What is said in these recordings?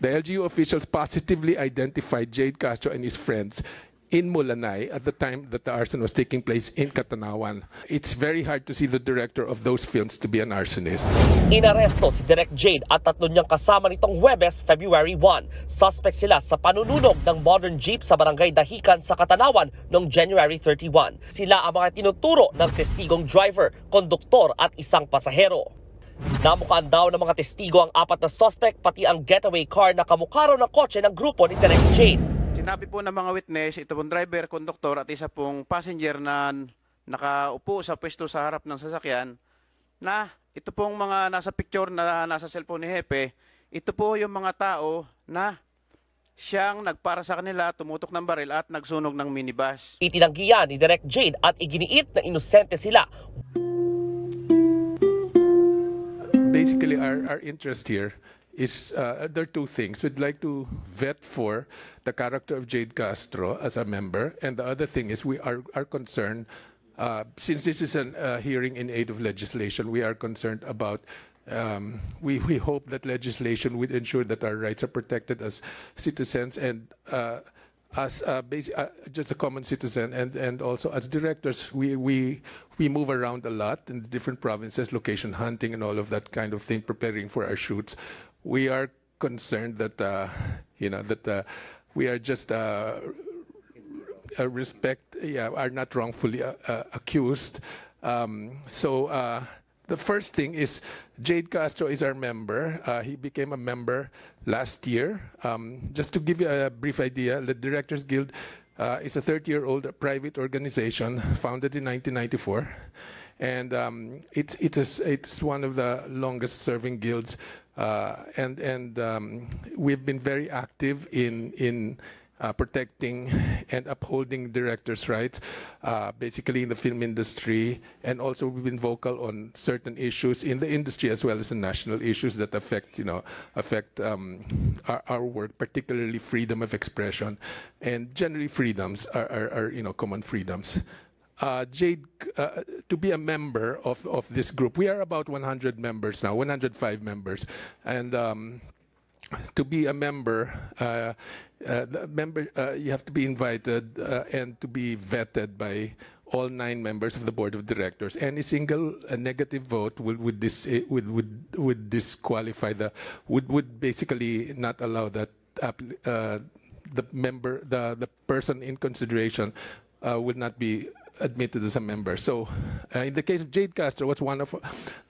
The LGU officials positively identified Jade Castro and his friends in Mulanay at the time that the arson was taking place in Katanawan. It's very hard to see the director of those films to be an arsonist. Inaresto si Direk Jade at tatlo niyang kasama nitong Huwebes, February 1. Suspect sila sa panununog ng modern jeep sa barangay Dahikan sa Katanawan noong January 31. Sila ang mga tinuturo ng testigong driver, konduktor at isang pasahero. Namukhaan daw ng mga testigo ang apat na suspect pati ang getaway car na kamukha raw ng kotse ng grupo ni Derek Jane. Sinabi po ng mga witness, ito pong driver, konduktor at isa pong passenger na nakaupo sa pwesto sa harap ng sasakyan na ito pong mga nasa picture na nasa cellphone ni Hepe, ito po yung mga tao na siyang nagpara sa kanila, tumutok ng baril at nagsunog ng minibus. Itinanggiyan ni Direct Jade at iginiit na inosente sila. basically our, our interest here is uh, there are two things. We'd like to vet for the character of Jade Castro as a member, and the other thing is we are, are concerned, uh, since this is a uh, hearing in aid of legislation, we are concerned about. Um, we, we hope that legislation would ensure that our rights are protected as citizens and uh, as basic, uh, just a common citizen and, and also as directors, we, we, we move around a lot in the different provinces, location hunting and all of that kind of thing, preparing for our shoots. We are concerned that, uh, you know, that uh, we are just uh, respect, yeah, are not wrongfully uh, accused. Um, so the first thing is Jade Castro is our member. Uh, he became a member last year. Um, just to give you a brief idea, the Directors Guild uh, is a 30-year-old private organization founded in 1994. And um, it's, it is, it's one of the longest serving guilds. Uh, and and um, we've been very active in, in uh, protecting and upholding directors' rights, uh, basically in the film industry. And also we've been vocal on certain issues in the industry as well as the national issues that affect, you know, affect um, our, our, work, particularly freedom of expression. And generally freedoms are, are, are you know, common freedoms. Uh, Jade, uh, to be a member of, of this group. We are about 100 members now, 105 members. And um, to be a member, uh, uh, member uh, you have to be invited uh, and to be vetted by all nine members of the board of directors. Any single uh, negative vote would would, dis eh, would would would disqualify the would would basically not allow that uh, the member the the person in consideration uh, not be admitted as a member. So uh, in the case of Jade Castro, was one of uh,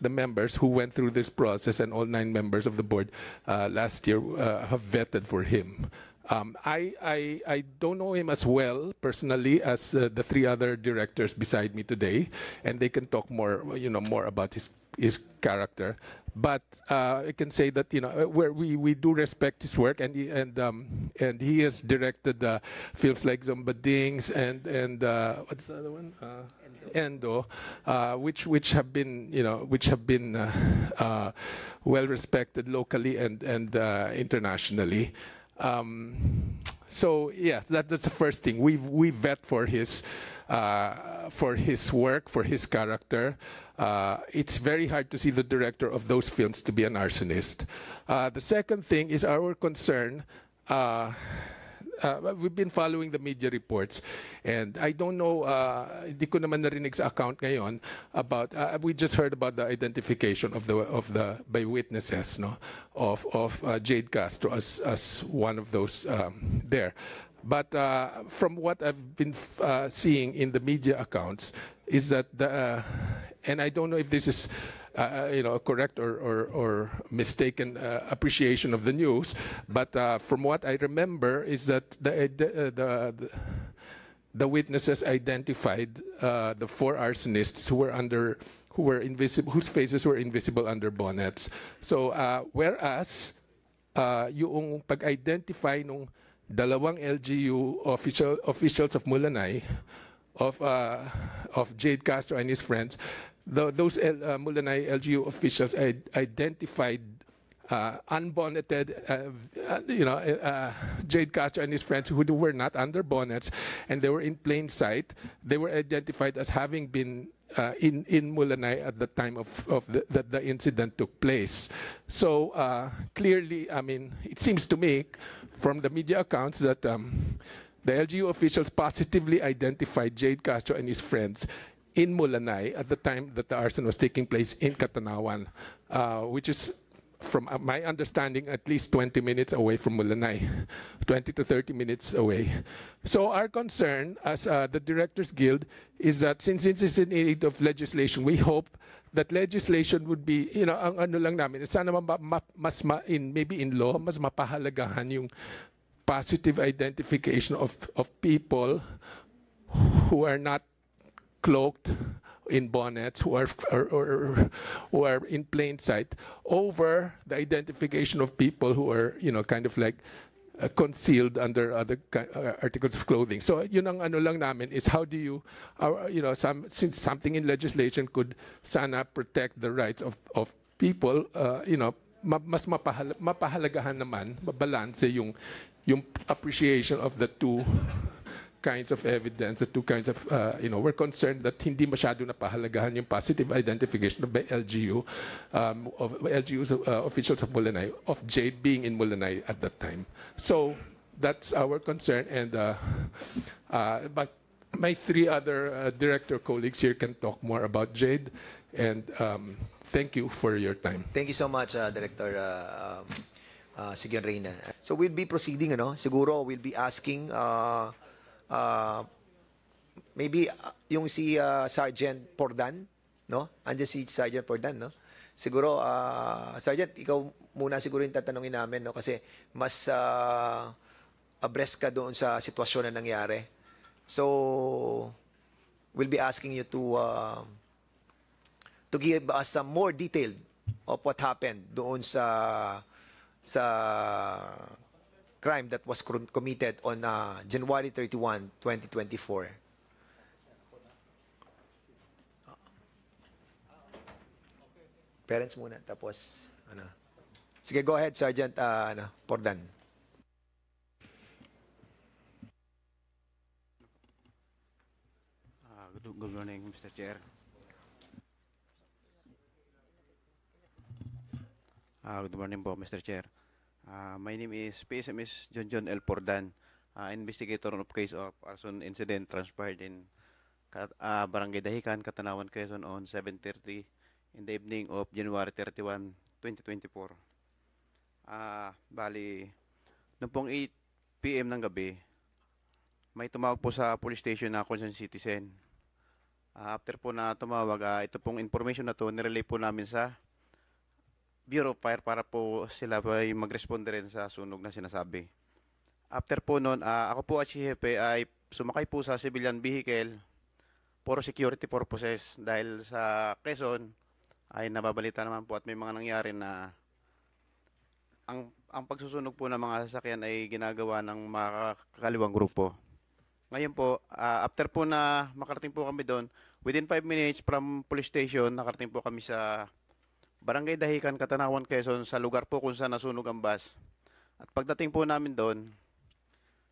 the members who went through this process, and all nine members of the board uh, last year uh, have vetted for him. Um, I, I, I, don't know him as well personally as uh, the three other directors beside me today, and they can talk more, you know, more about his his character. But uh, I can say that you know uh, where we, we do respect his work, and he, and um, and he has directed uh, films like Zombadings and and uh, what's the other one? Uh, Endo, Endo uh, which which have been you know which have been well respected locally and and internationally. Um, so yeah, that, that's the first thing. We we vet for his uh, for his work, for his character. Uh, it's very hard to see the director of those films to be an arsonist. Uh, the second thing is our concern uh, uh, we've been following the media reports and I don't know, uh, hindi ko naman narinig sa account ngayon about, uh, we just heard about the identification of the, of the, by witnesses, no, of, of uh, Jade Castro as, as one of those um, there. But uh, from what I've been uh, seeing in the media accounts is that the, uh, and I don't know if this is uh, uh, you know, a correct or, or, or mistaken uh, appreciation of the news. But uh, from what I remember is that the, uh, uh, the, the, the witnesses identified the four arsonists who were under who were invisible, whose faces were invisible under bonnets. So whereas uh, yung pag-identify ng dalawang LGU official, officials of Mulanay, of, uh, of Jade Castro and his friends, the, those L, uh, LGU officials identified uh, unbonneted, uh, uh you know, uh, uh, Jade Castro and his friends who were not under bonnets, and they were in plain sight. They were identified as having been uh, in in Mulanay at the time of of that the incident took place. So clearly, I mean, it seems to me from the media accounts that. Um, the LGU officials positively identified Jade Castro and his friends in Mulanay at the time that the arson was taking place in Katanawan, uh, which is, from uh, my understanding, at least 20 minutes away from Mulanay, 20 to 30 minutes away. So our concern as uh, the Directors Guild is that since this is in need of legislation, we hope that legislation would be, you know, ang ano lang namin, sana ma, ma, mas ma, in, maybe in law, mas mapahalagahan yung positive identification of, of people who are not cloaked in bonnets who are, or, or, who are in plain sight over the identification of people who are, you know, kind of like uh, concealed under other uh, articles of clothing. So yun ang ano lang namin is how do you, uh, you know, some, since something in legislation could sana protect the rights of, of people, uh, you know, ma mas mapahal mapahalagahan naman, mabalanse yung, yung appreciation of the two kinds of evidence, the two kinds of, uh, you know, we're concerned that hindi masyado napahalagahan yung positive identification of the LGU, um, of LGU's uh, officials of Mulanay, of Jay being in Mulanay at that time. So that's our concern. And uh, uh but my three other uh, director colleagues here can talk more about Jade. And um, thank you for your time. Thank you so much, uh, Director uh, um, Reina. So we'll be proceeding, know, Siguro we'll be asking uh, maybe uh, yung si uh, Sergeant Pordan, no? Andiyan si Sergeant Pordan, no? Siguro, uh, Sergeant, ikaw muna siguro yung tatanungin namin, no? Kasi mas uh, abreast ka doon sa sitwasyon na nangyari. So, we'll be asking you to uh, to give us some more detailed of what happened doon sa sa crime that was committed on uh, January 31, 2024. Parents muna, tapos ano. Sige, go ahead, Sergeant uh, ano, Pordan. Uh, good, good morning, Mr. Chair. Uh, good morning po, Mr. Chair. Uh, my name is PSMS John John L. Pordan, uh, investigator of case of arson incident transpired in uh, Barangay Dahikan, Katanawan, Quezon on 7.30 in the evening of January 31, 2024. Uh, bali, noong pong 8 p.m. ng gabi, may tumawag po sa police station na concerned citizen. Uh, after po na tumawag, uh, ito pong information na to, nirelay po namin sa Bureau of Fire para po sila ay mag-respond rin sa sunog na sinasabi. After po noon, uh, ah, ako po at si Hepe ay sumakay po sa civilian vehicle for security purposes dahil sa Quezon ay nababalita naman po at may mga nangyari na ang, ang pagsusunog po ng mga sasakyan ay ginagawa ng makakaliwang grupo. Ngayon po, uh, after po na makarating po kami doon, within 5 minutes from police station, nakarating po kami sa Barangay Dahikan, Katanawan, Quezon, sa lugar po kung saan nasunog ang bus. At pagdating po namin doon,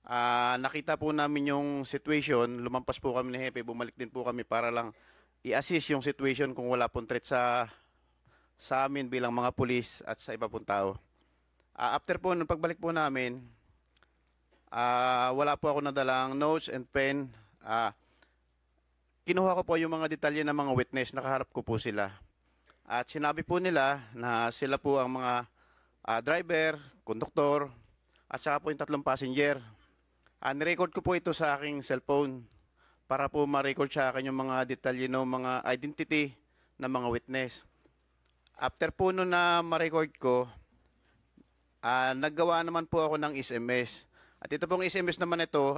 uh, nakita po namin yung situation. Lumampas po kami ni Hepe, bumalik din po kami para lang i-assist yung situation kung wala pong threat sa, sa amin bilang mga pulis at sa iba pong tao. Uh, after po, nung pagbalik po namin, uh, wala po ako nadalang notes and pen. Uh, kinuha ko po yung mga detalye ng mga witness, nakaharap ko po sila. At sinabi po nila na sila po ang mga uh, driver, konduktor, at saka po yung tatlong passenger. Uh, nirecord ko po ito sa aking cellphone para po ma-record sa akin yung mga detalye ng mga identity ng mga witness. After po nun na ma-record ko, uh, naggawa naman po ako ng SMS. At ito pong SMS naman ito,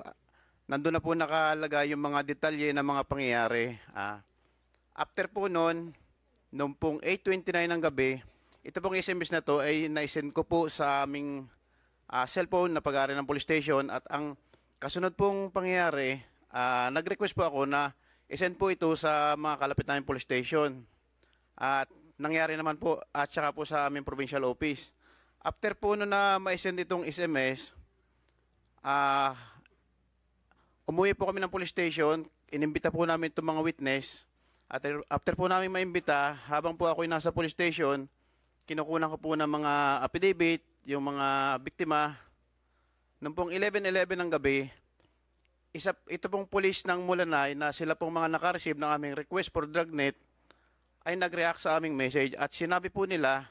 nandun na po nakalagay yung mga detalye ng mga pangyayari. Uh, after po nun, noong pong 8.29 ng gabi, ito pong SMS na to ay naisend ko po sa aming uh, cellphone na pag-aari ng police station at ang kasunod pong pangyayari, uh, nag-request po ako na isend po ito sa mga kalapit namin police station. At nangyari naman po at saka po sa aming provincial office. After po no na ma-send itong SMS, uh, ah, umuwi po kami ng police station, inimbita po namin itong mga witness at er, after po namin maimbita, habang po ako nasa police station, kinukunan ko po ng mga affidavit, yung mga biktima. Noong pong 11.11 .11 ng gabi, isa, ito pong police ng Mulanay na sila pong mga nakareceive ng aming request for dragnet ay nag-react sa aming message at sinabi po nila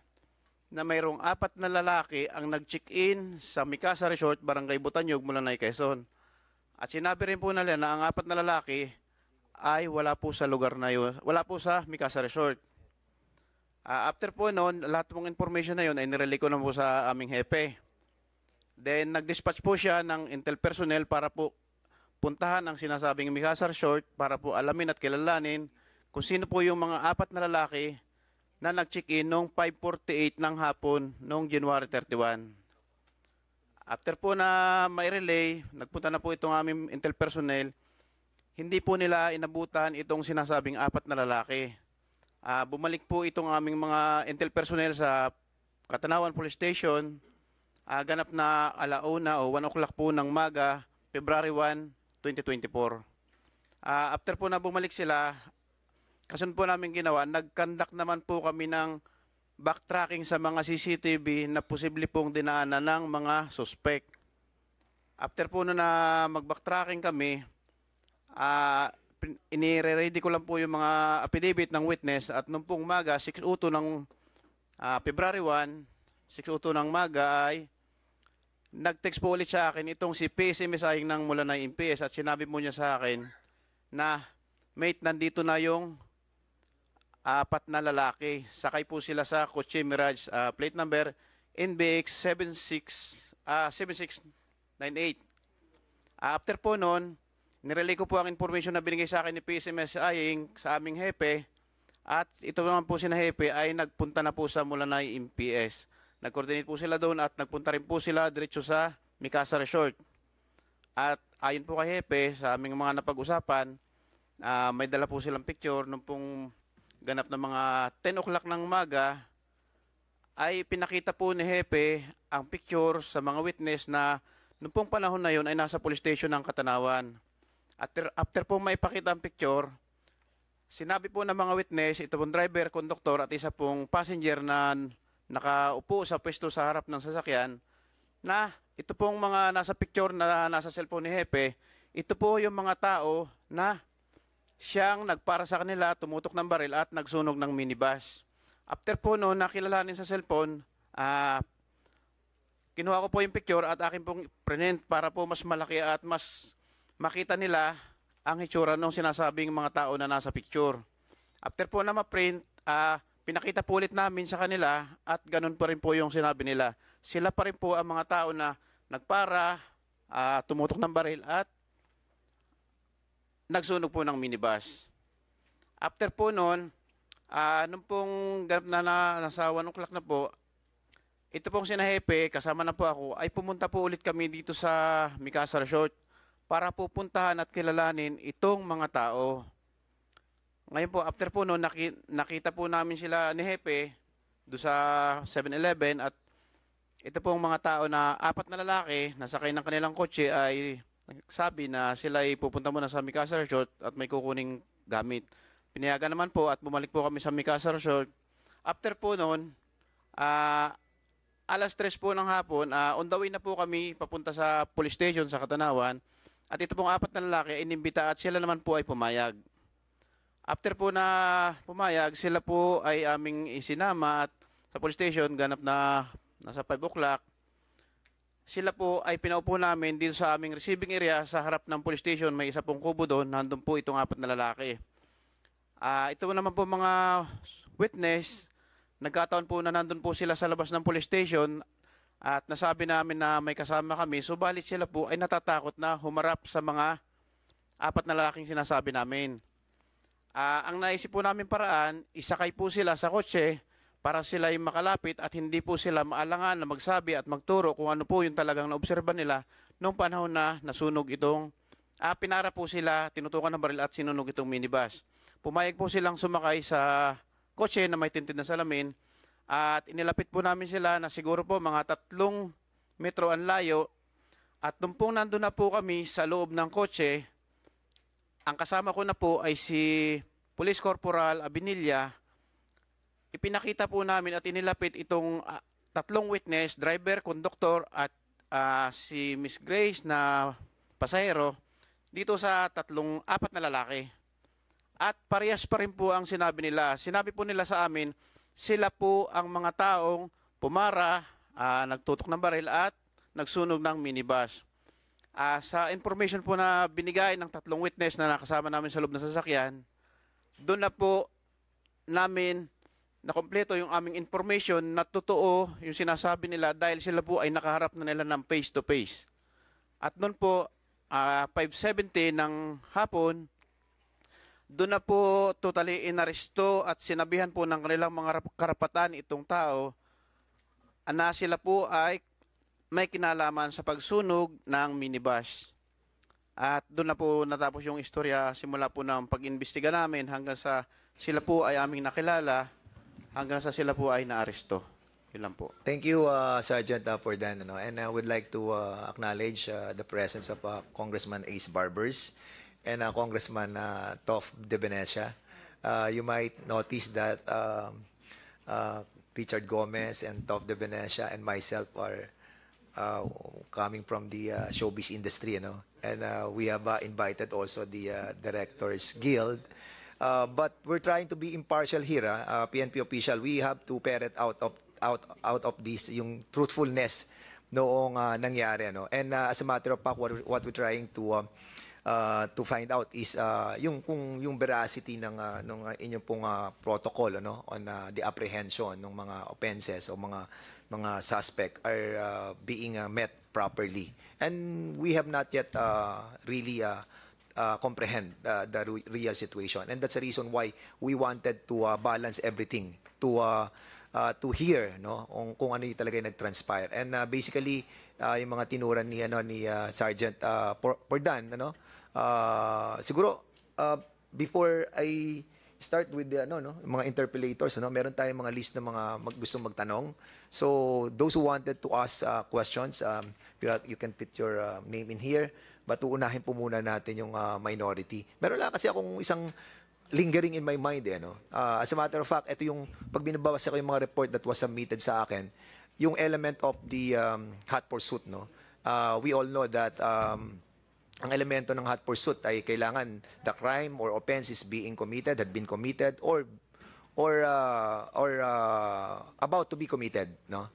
na mayroong apat na lalaki ang nag-check-in sa Mikasa Resort, Barangay Butanyog, Mulanay, Quezon. At sinabi rin po nila na ang apat na lalaki ay wala po sa lugar na yun. Wala po sa Mikasa Resort. Uh, after po noon, lahat ng information na yun ay nirelay ko na po sa aming hepe. Then, nag-dispatch po siya ng intel personnel para po puntahan ang sinasabing Mikasa Resort para po alamin at kilalanin kung sino po yung mga apat na lalaki na nag-check-in noong 5.48 ng hapon noong January 31. After po na may relay, nagpunta na po itong aming intel personnel hindi po nila inabutan itong sinasabing apat na lalaki. Uh, bumalik po itong aming mga intel personnel sa Katanawan Police Station uh, ganap na alauna o 1 o'clock po ng maga, February 1, 2024. Uh, after po na bumalik sila, kasun po namin ginawa, nagkandak naman po kami ng backtracking sa mga CCTV na posible pong dinaanan ng mga suspect. After po na, na mag-backtracking kami, uh, inire-ready ko lang po yung mga affidavit ng witness at nung pong maga, 6.02 ng uh, February 1, 6.02 ng maga ay nag-text po ulit sa akin itong si PSM Mesayang ng mula na MPS at sinabi mo niya sa akin na mate, nandito na yung apat na lalaki. Sakay po sila sa Coche Mirage uh, plate number NBX 76, uh, 7698. after po noon, Nirelay ko po ang information na binigay sa akin ni PSMSI sa aming hepe at ito naman po si na hepe ay nagpunta na po sa Mulanay MPS. Nag-coordinate po sila doon at nagpunta rin po sila diretso sa Mikasa Resort. At ayon po kay hepe sa aming mga napag-usapan, uh, may dala po silang picture nung pong ganap ng mga 10 o'clock ng maga ay pinakita po ni hepe ang picture sa mga witness na noong pong panahon na yon ay nasa police station ng Katanawan. After, after po maipakita ang picture, sinabi po ng mga witness, ito pong driver, konduktor at isa pong passenger na nakaupo sa pwesto sa harap ng sasakyan na ito pong mga nasa picture na nasa cellphone ni Hepe, ito po yung mga tao na siyang nagpara sa kanila, tumutok ng baril at nagsunog ng minibus. After po noon, nakilalanin sa cellphone, uh, kinuha ko po yung picture at akin pong prinent para po mas malaki at mas makita nila ang hitsura ng sinasabing mga tao na nasa picture. After po na ma-print, uh, pinakita po ulit namin sa kanila at ganun pa rin po yung sinabi nila. Sila pa rin po ang mga tao na nagpara, uh, tumutok ng baril at nagsunog po ng minibus. After po noon, uh, ah, nung pong ganap na, na nasa 1 o'clock na po, ito pong sinahepe, kasama na po ako, ay pumunta po ulit kami dito sa Mikasa Resort para pupuntahan at kilalanin itong mga tao. Ngayon po, after po noon, naki, nakita po namin sila ni Hepe do sa 7-Eleven at ito po ang mga tao na apat na lalaki na sakay ng kanilang kotse ay sabi na sila ay pupunta muna sa Mikasa Resort at may kukuning gamit. Pinayagan naman po at bumalik po kami sa Mikasa Resort. After po noon, uh, alas 3 po ng hapon, uh, on the way na po kami papunta sa police station sa Katanawan. At ito pong apat na lalaki inimbita at sila naman po ay pumayag. After po na pumayag, sila po ay aming isinama at sa police station, ganap na nasa 5 o'clock, sila po ay pinaupo namin dito sa aming receiving area sa harap ng police station. May isa pong kubo doon. Nandun po itong apat na lalaki. Uh, ito naman po mga witness. Nagkataon po na nandun po sila sa labas ng police station at nasabi namin na may kasama kami, subalit sila po ay natatakot na humarap sa mga apat na lalaking sinasabi namin. Uh, ang naisip po namin paraan, isakay po sila sa kotse para sila ay makalapit at hindi po sila maalangan na magsabi at magturo kung ano po yung talagang naobserba nila noong panahon na nasunog itong uh, pinara po sila, tinutukan ng baril at sinunog itong minibus. Pumayag po silang sumakay sa kotse na may tinted na salamin at inilapit po namin sila na siguro po mga tatlong metro ang layo. At nung pong nandun na po kami sa loob ng kotse, ang kasama ko na po ay si Police Corporal Abinilla. Ipinakita po namin at inilapit itong ah, tatlong witness, driver, conductor at uh, si Miss Grace na pasahero dito sa tatlong apat na lalaki. At parehas pa rin po ang sinabi nila. Sinabi po nila sa amin sila po ang mga taong pumara, uh, nagtutok ng baril at nagsunog ng minibus. Uh, sa information po na binigay ng tatlong witness na nakasama namin sa loob ng sasakyan, doon na po namin nakompleto yung aming information na totoo yung sinasabi nila dahil sila po ay nakaharap na nila ng face-to-face. -face. At noon po, uh, ah, 5.70 ng hapon, doon na po totally inaresto at sinabihan po ng kanilang mga karapatan itong tao na sila po ay may kinalaman sa pagsunog ng minibus. At doon na po natapos yung istorya simula po ng pag-imbestiga namin hanggang sa sila po ay aming nakilala hanggang sa sila po ay naaresto. Yun lang po. Thank you, uh, Sergeant uh, that. No? And I would like to uh, acknowledge uh, the presence of uh, Congressman Ace Barbers and uh, Congressman uh, Toff de Venecia, uh, you might notice that um, uh, Richard Gomez and Toff de Venecia and myself are uh, coming from the uh, showbiz industry, you know, and uh, we have uh, invited also the uh, Directors Guild. Uh, but we're trying to be impartial here, uh, PNP uh, official. We have to ferret out of out out of this yung truthfulness noong uh, nangyari, ano. And uh, as a matter of fact, what, what we're trying to uh, uh, to find out is uh, yung kung yung veracity ng uh, nung uh, inyong pong uh, protocol ano on uh, the apprehension ng mga offenses o mga mga suspect are uh, being uh, met properly and we have not yet uh, really uh, uh, comprehend uh, the real situation and that's the reason why we wanted to uh, balance everything to uh, uh, to hear no kung, kung ano yung talaga yung nag and uh, basically uh, yung mga tinuran ni ano ni uh, Sergeant uh, Pordan ano Uh, siguro, uh, before I start with the ano no mga interpelators ano meron tayong mga list ng mga mag, gusto magtanong so those who wanted to ask uh, questions um, you, have, you can put your uh, name in here but uunahin po muna natin yung uh, minority meron lang kasi akong isang lingering in my mind eh, no? uh, as a matter of fact ito yung pag binabasa ko yung mga report that was submitted sa akin yung element of the um, hot pursuit no uh, we all know that um, ang elemento ng hot pursuit ay kailangan the crime or offense is being committed, had been committed or or uh, or uh, about to be committed, no?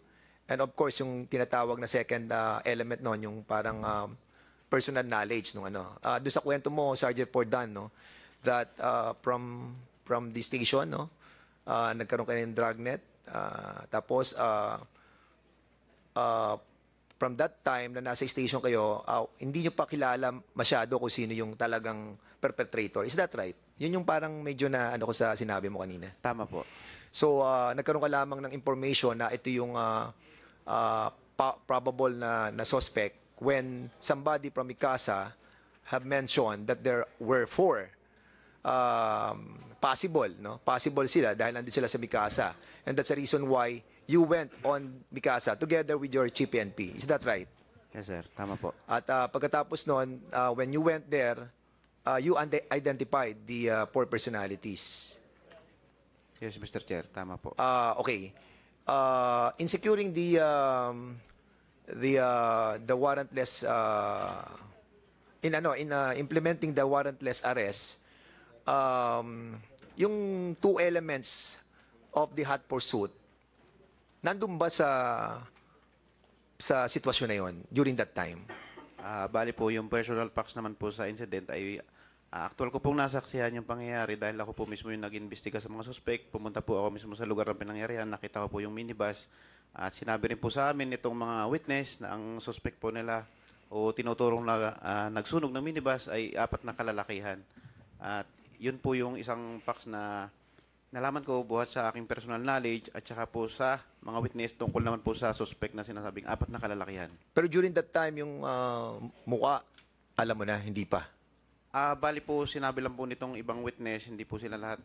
And of course, yung tinatawag na second uh, element noon, yung parang um, personal knowledge nung ano. Uh, doon sa kwento mo, Sergeant Pordan, no, that uh, from from the station, no, uh, nagkaroon ka ng dragnet, uh, ah, tapos uh, uh, from that time na nasa station kayo, uh, hindi nyo pa kilala masyado kung sino yung talagang perpetrator. Is that right? Yun yung parang medyo na ano ko sa sinabi mo kanina. Tama po. So, uh, nagkaroon ka lamang ng information na ito yung uh, uh, probable na, na suspect when somebody from Mikasa have mentioned that there were four um, possible, no? Possible sila dahil nandito sila sa Mikasa. And that's the reason why you went on Mikasa together with your chief NP. Is that right? Yes, sir. Tama po. At uh, pagkatapos noon, uh, ah, when you went there, uh, you identified the uh, four personalities. Yes, Mr. Chair. Tama po. Uh, okay. Uh, in securing the um, the uh, the warrantless uh, in ano in uh, implementing the warrantless arrest um, yung two elements of the hot pursuit, nandun ba sa sa sitwasyon na yon during that time? Ah, bali po, yung personal facts naman po sa incident ay ah, actual ko pong nasaksihan yung pangyayari dahil ako po mismo yung nag-imbestiga sa mga suspect. Pumunta po ako mismo sa lugar ng pinangyarihan, nakita ko po yung minibus. At sinabi rin po sa amin itong mga witness na ang suspect po nila o tinuturong na ah, nagsunog ng minibus ay apat na kalalakihan. At yun po yung isang fax na nalaman ko buhat sa aking personal knowledge at saka po sa mga witness tungkol naman po sa suspect na sinasabing apat na kalalakihan. Pero during that time, yung ah, mukha, alam mo na, hindi pa. Ah, bali po sinabi lang po nitong ibang witness, hindi po sila lahat.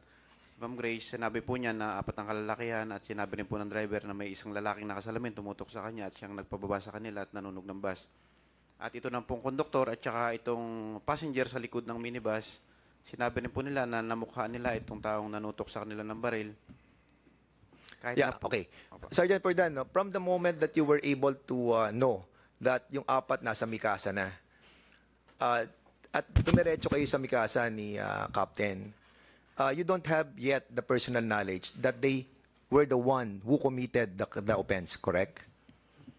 Si Ma'am Grace, sinabi po niya na apat ang kalalakihan at sinabi rin po ng driver na may isang lalaking nakasalamin tumutok sa kanya at siyang nagpababa sa kanila at nanunog ng bus. At ito na pong konduktor at saka itong passenger sa likod ng minibus Sinabi rin po nila na namukha nila itong taong nanutok sa kanila ng baril. Kahit yeah, okay. Opa. Sergeant Pordan, no, from the moment that you were able to uh, know that yung apat nasa Mikasa na, uh, at dumiretso kayo sa Mikasa ni uh, Captain, uh, you don't have yet the personal knowledge that they were the one who committed the, the offense, correct?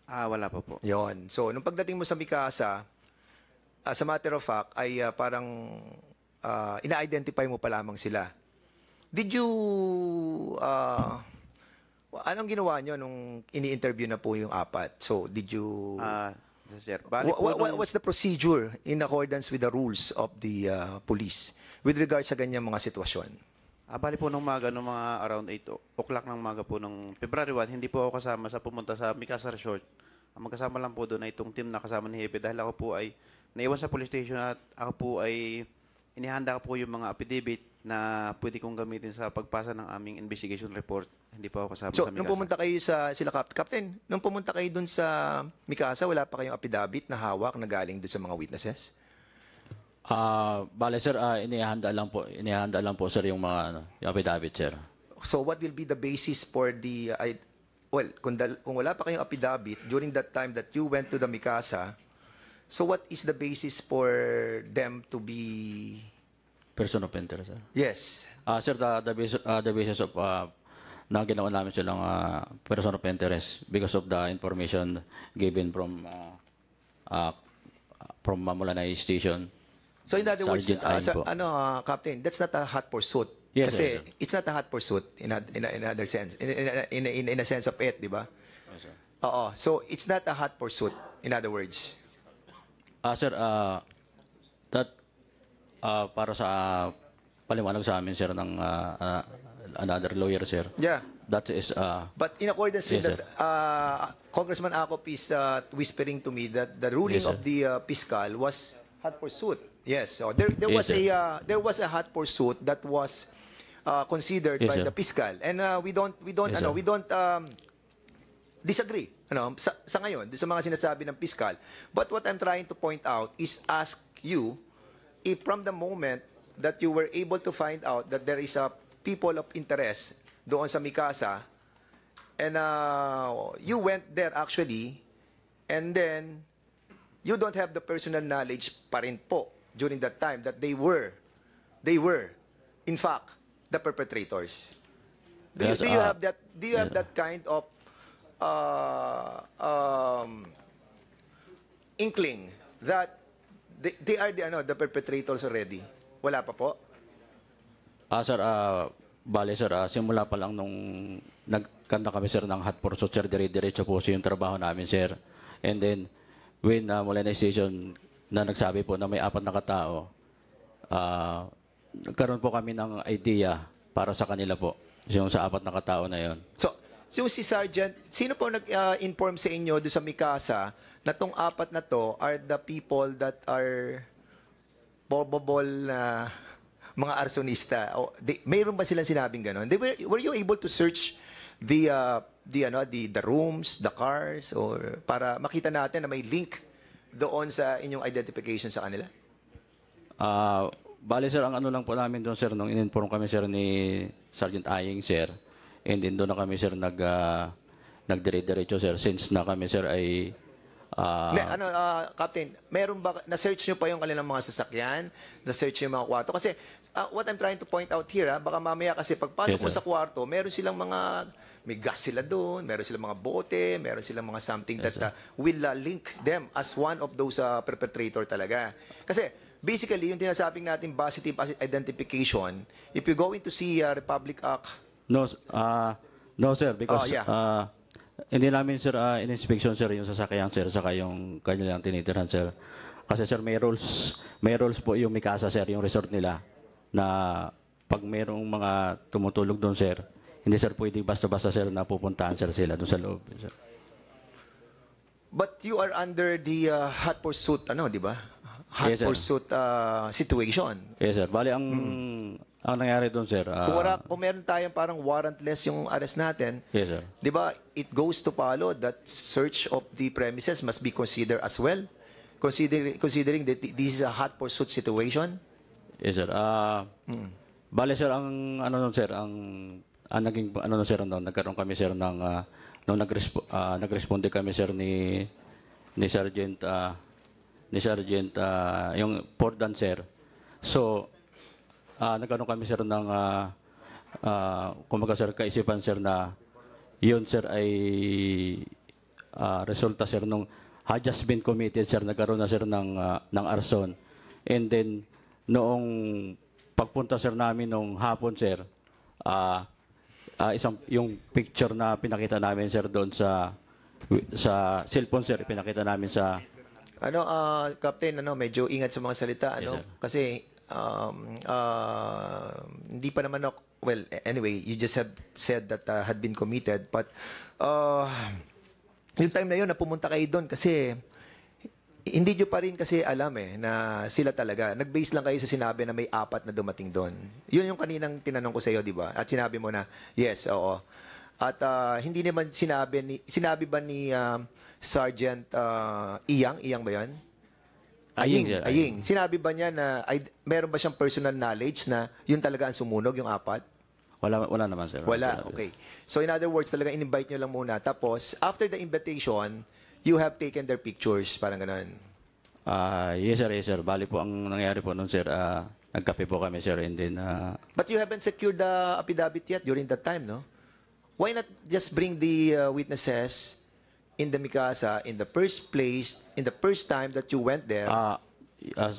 Ah, wala pa po. Yon. So, nung pagdating mo sa Mikasa, as a matter of fact, ay uh, parang uh, ina-identify mo pa lamang sila. Did you, uh, anong ginawa nyo nung ini-interview na po yung apat? So, did you... Uh, sir. Bali wha- wha- what's the procedure in accordance with the rules of the uh, police with regards sa ganyang mga sitwasyon? Ah, bali po nung maga, nung mga around 8 o'clock ng maga po nung February 1, hindi po ako kasama sa pumunta sa Mikasa Resort. Ang magkasama lang po doon ay itong team na kasama ni Hepe dahil ako po ay naiwan sa police station at ako po ay inihanda ko po yung mga affidavit na pwede kong gamitin sa pagpasa ng aming investigation report. Hindi pa ako kasama So, sa Mikasa. nung pumunta kayo sa sila Cap- Captain, nung pumunta kayo dun sa Mikasa, wala pa kayong affidavit na hawak na galing dun sa mga witnesses? Ah, bale sir, ah, inihanda lang po, inihanda lang po sir yung mga ano, yung affidavit sir. So what will be the basis for the uh, I- well, kung, dal- kung wala pa kayong affidavit during that time that you went to the Mikasa, So what is the basis for them to be Person of interest, sir. Ah? Yes. Ah, sir, the, the, basis, ah, the basis of uh, ah, na ginawa namin silang ah, person of interest because of the information given from uh, uh, from Mamulanay Station. So in other words, Sergeant ah, ano ah, Captain, that's not a hot pursuit. Yes, Kasi yes, it's not a hot pursuit in a, in, a, in other sense. In in in in, in a sense of it, di ba? Oo. So it's not a hot pursuit in other words. Ah, sir, uh, that, uh, para sa paliwanag sa amin, sir, ng ah, ah another lawyer, sir. Yeah. That is, uh, But in accordance with Yes, that, uh, Congressman Acop is uh, whispering to me that the ruling Yes, of the uh, fiscal was hot pursuit. Yes, so there, there Yes, was a uh, there was a hot pursuit that was uh, considered Yes, by sir. the fiscal, and uh, we don't we don't Yes, ano, sir. we don't um, disagree ano, sa, sa ngayon, sa mga sinasabi ng piskal. But what I'm trying to point out is ask you if from the moment that you were able to find out that there is a people of interest doon sa Mikasa, and uh, you went there actually, and then you don't have the personal knowledge pa rin po during that time that they were, they were, in fact, the perpetrators. Do, you, do you uh, have that? Do you yeah. have that kind of uh, um, inkling that they, they are the, ano, the perpetrators already? Wala pa po? Ah, sir, ah, bale sir, ah, simula pa lang nung nagkanta kami sir ng hot pursuit sir, dire-diretso po sir, yung trabaho namin sir. And then, when ah, modernization na nagsabi po na may apat na katao, ah, nagkaroon po kami ng idea para sa kanila po, yung sa apat na katao na yon. So, So si Sergeant, sino po nag-inform ah, uh, sa inyo do sa Mikasa na tong apat na to are the people that are probable na mga arsonista? O, they, mayroon ba silang sinabing ganun? They were, were you able to search the uh, the ano the the rooms, the cars or para makita natin na may link doon sa inyong identification sa kanila? uh, bale sir, ang ano lang po namin doon sir nung ininform kami sir ni Sergeant Aying sir And then doon na kami, sir, nag, uh, ah, nagdire-diretso, sir, since na kami, sir, ay... Uh, May, ano, uh, Captain, meron ba, na-search nyo pa yung kanilang mga sasakyan? Na-search yung mga kwarto? Kasi uh, what I'm trying to point out here, ha, baka mamaya kasi pagpasok yes, mo sa kwarto, meron silang mga may gas sila doon, meron silang mga bote, meron silang mga something yes, that uh, will uh, link them as one of those uh, perpetrator talaga. Kasi basically, yung tinasabing natin positive identification, if you go into see uh, Republic Act No, ah, no sir, because Oh, yeah. ah, hindi namin sir ah, in-inspection sir yung sasakyan sir saka yung kanilang tinitirhan sir. Kasi sir may rules, may rules po yung Mikasa sir, yung resort nila na pag mayroong mga tumutulog doon sir, hindi sir pwedeng basta-basta sir na pupuntahan sir sila doon sa loob sir. But you are under the uh, hot pursuit, ano, di ba? Hot Yes, pursuit uh, situation. Yes, sir. Bali, ang hmm. Ang nangyari doon, sir? Uh, kung, ah, wala, kung meron tayong parang warrantless yung arrest natin, yes, sir. di ba, it goes to follow that search of the premises must be considered as well, considering, considering that this is a hot pursuit situation? Yes, sir. Uh, mm. Bale, sir, ang ano nun, sir, ang, ang naging, ano nun, sir, ano, nagkaroon kami, sir, ng, uh, ah, nung nag-resp- uh, nag kami, sir, ni, ni Sergeant, uh, ni Sergeant, uh, yung Fordan, sir. So, uh, nagkaroon kami sir ng uh, ah, uh, ah, kumaga sir kaisipan sir na yun sir ay uh, resulta sir nung adjustment committee sir nagkaroon na sir ng, uh, ng arson. And then noong pagpunta sir namin nung hapon sir, uh, uh, isang yung picture na pinakita namin sir doon sa sa cellphone sir pinakita namin sa ano uh, captain ano medyo ingat sa mga salita ano yes, kasi um, uh, hindi pa naman ako, well, anyway, you just have said that uh, had been committed, but uh, yung time na yun na pumunta kayo doon kasi hindi nyo pa rin kasi alam eh na sila talaga. Nag-base lang kayo sa sinabi na may apat na dumating doon. Yun yung kaninang tinanong ko sa iyo, di ba? At sinabi mo na, yes, oo. At uh, hindi naman sinabi ni, sinabi ba ni uh, Sergeant uh, Iyang, Iyang ba yan? Aying, Aying. Aying. Sinabi ba niya na ay, meron ba siyang personal knowledge na yun talaga ang sumunog, yung apat? Wala, wala naman, sir. Wala, okay. So in other words, talaga in-invite niyo lang muna. Tapos, after the invitation, you have taken their pictures, parang ganun. Ah, yes, sir, yes, sir. Bali po ang nangyari po nun, sir. ah, nagkape po kami, sir. And then, ah, But you haven't secured the affidavit yet during that time, no? Why not just bring the uh, witnesses in the Mikasa in the first place, in the first time that you went there? Ah, ah,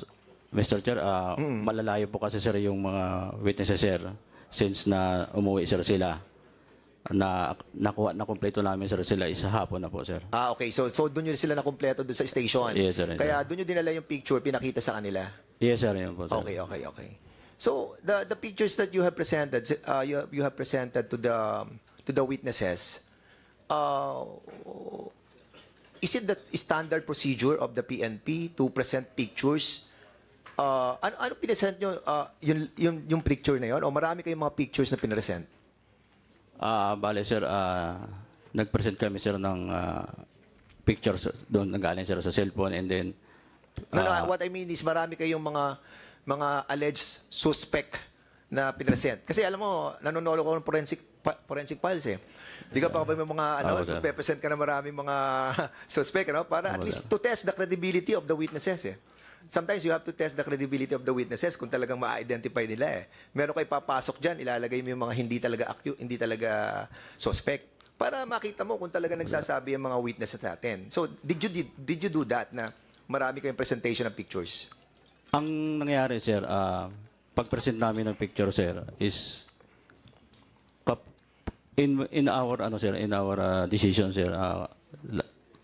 Mr. Chair, ah, hmm. malalayo po kasi sir yung mga witnesses sir since na umuwi sir sila. Na nakuha na kumpleto namin sir sila isa hapon na po sir. Ah, okay. So, so doon yun sila kumpleto doon sa station. Yes, sir. Kaya doon niyo dinala yung picture, pinakita sa kanila. Yes sir, yun po sir. Okay, okay, okay. So the the pictures that you have presented, uh, you you have presented to the to the witnesses, uh, is it the standard procedure of the PNP to present pictures? Uh, ano, ano pinresent nyo, uh, yung, yung, yung picture na yun? O marami kayong mga pictures na pinresent? Ah, bale sir, uh, nag-present kami sir ng ah, pictures doon na galing sir sa cellphone and then No, no, ah, what I mean is marami kayong mga mga alleged suspect na pinresent. Kasi alam mo, nanonolo ko ng forensic, forensic files eh. Di ka pa ba may mga, ano, oh, present ka na maraming mga suspect, ano, para at least to test the credibility of the witnesses eh. Sometimes you have to test the credibility of the witnesses kung talagang ma-identify nila eh. Meron kayo papasok dyan, ilalagay mo yung mga hindi talaga acute, hindi talaga suspect para makita mo kung talaga nagsasabi ang mga witnesses natin. So, did you did, did you do that na marami kayong presentation ng pictures? Ang nangyari, sir, uh, pag-present namin ng picture, sir, is in in our ano sir, in our uh, decision sir. Uh,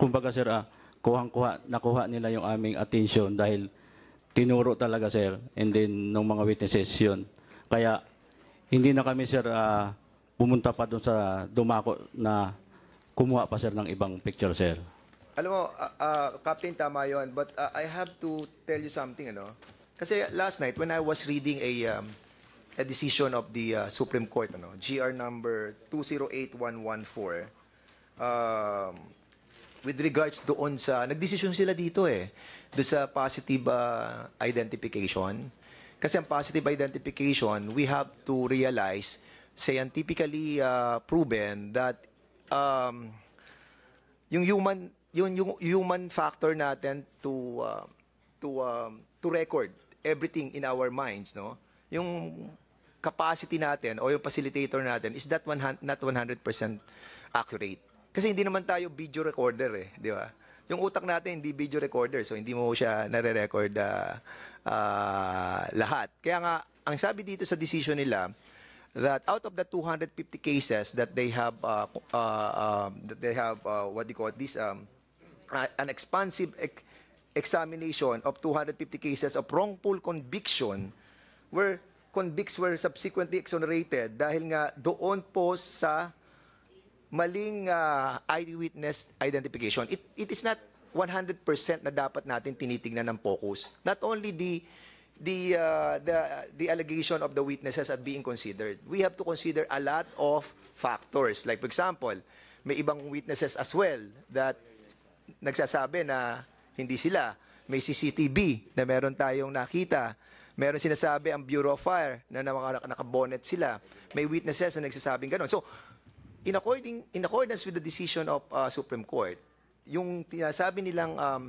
kumbaga sir, uh, kuhang-kuha nakuha nila yung aming attention dahil tinuro talaga sir and then nung mga witnesses yun. Kaya hindi na kami sir uh, pumunta pa doon sa dumako na kumuha pa sir ng ibang picture sir. Alam mo, uh, uh, Captain, tama yon But uh, I have to tell you something, ano? Kasi last night, when I was reading a, um, a decision of the uh, Supreme Court, ano, GR number 208114, um, with regards doon sa, nagdesisyon sila dito eh, do sa positive uh, identification. Kasi ang positive identification, we have to realize, scientifically uh, proven that um, yung human yung, yung human factor natin to uh, to um, to record everything in our minds, no? Yung capacity natin o yung facilitator natin is that one, not 100% accurate. Kasi hindi naman tayo video recorder eh, di ba? Yung utak natin hindi video recorder, so hindi mo siya nare-record uh, uh, lahat. Kaya nga, ang sabi dito sa decision nila, that out of the 250 cases that they have, uh, uh, uh, that they have uh, what do you call it, this, um, uh, an expansive ex examination of 250 cases of wrongful conviction where convicts were subsequently exonerated dahil nga doon po sa maling uh, eyewitness identification. It, it is not 100% na dapat natin tinitingnan ng focus. Not only the the uh, the the allegation of the witnesses at being considered. We have to consider a lot of factors. Like for example, may ibang witnesses as well that nagsasabi na hindi sila. May CCTV na meron tayong nakita. Meron sinasabi ang Bureau of Fire na nakabonet sila. May witnesses na nagsasabing ganun. So, in, according, in accordance with the decision of uh, Supreme Court, yung tinasabi nilang um,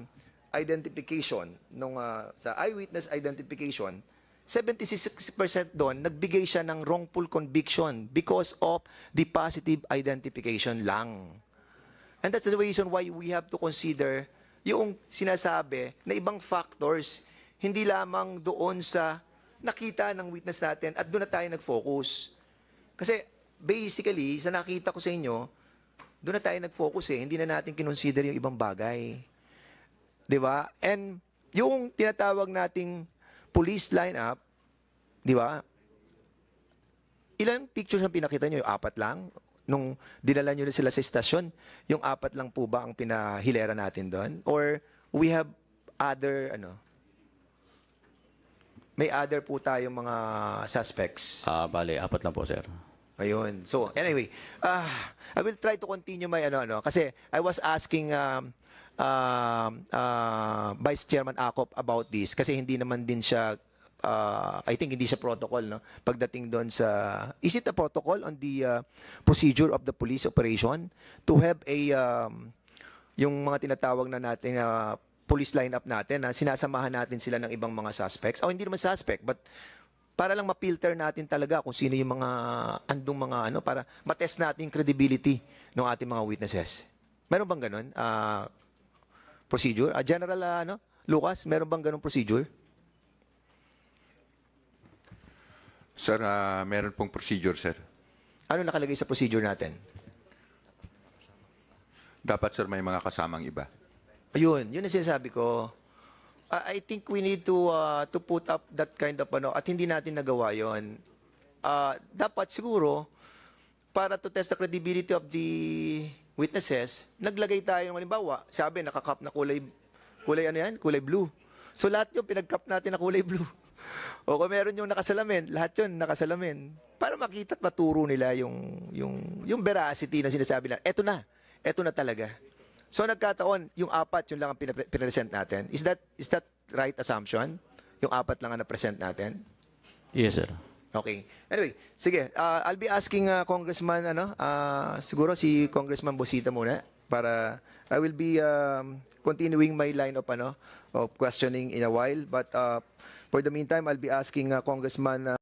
identification, nung, uh, sa eyewitness identification, 76% doon, nagbigay siya ng wrongful conviction because of the positive identification lang. And that's the reason why we have to consider yung sinasabi na ibang factors, hindi lamang doon sa nakita ng witness natin at doon na tayo nag-focus. Kasi basically, sa nakita ko sa inyo, doon na tayo nag-focus eh. Hindi na natin kinonsider yung ibang bagay. ba? Diba? And yung tinatawag nating police lineup, di ba? Ilan pictures ang pinakita nyo? Apat lang? nung dinala nyo na sila sa estasyon, yung apat lang po ba ang pinahilera natin doon? Or we have other, ano, may other po tayong mga suspects? Ah, bale, apat lang po, sir. Ayun. So, anyway, ah, I will try to continue my ano ano kasi I was asking um uh, uh, Vice Chairman Akop about this kasi hindi naman din siya uh, I think hindi sa protocol no pagdating doon sa is it a protocol on the uh, procedure of the police operation to have a um, yung mga tinatawag na natin na uh, police lineup natin na sinasamahan natin sila ng ibang mga suspects o oh, hindi naman suspect but para lang ma-filter natin talaga kung sino yung mga andong mga ano para matest natin credibility ng ating mga witnesses. Meron bang ganun? Uh, procedure? Uh, General uh, ano, Lucas, meron bang ganun procedure? Sir, ah, meron pong procedure, sir. Ano nakalagay sa procedure natin? Dapat, sir, may mga kasamang iba. Ayun, yun ang sinasabi ko. I I think we need to uh, to put up that kind of ano at hindi natin nagawa 'yon. Ah, dapat siguro para to test the credibility of the witnesses, naglagay tayo ng halimbawa, sabi nakakap na kulay kulay ano 'yan? Kulay blue. So lahat 'yung pinagkap natin na kulay blue o kung meron yung nakasalamin, lahat yun nakasalamin. Para makita at maturo nila yung, yung, yung veracity na sinasabi nila. Eto na, eto na talaga. So nagkataon, yung apat, yung lang ang pinapresent natin. Is that, is that right assumption? Yung apat lang ang na-present natin? Yes, sir. Okay. Anyway, sige. Uh, I'll be asking uh, Congressman, ano, uh, siguro si Congressman Bosita muna para I will be um, continuing my line of, ano, of questioning in a while. But uh, For the meantime, I'll be asking uh, Congressman uh,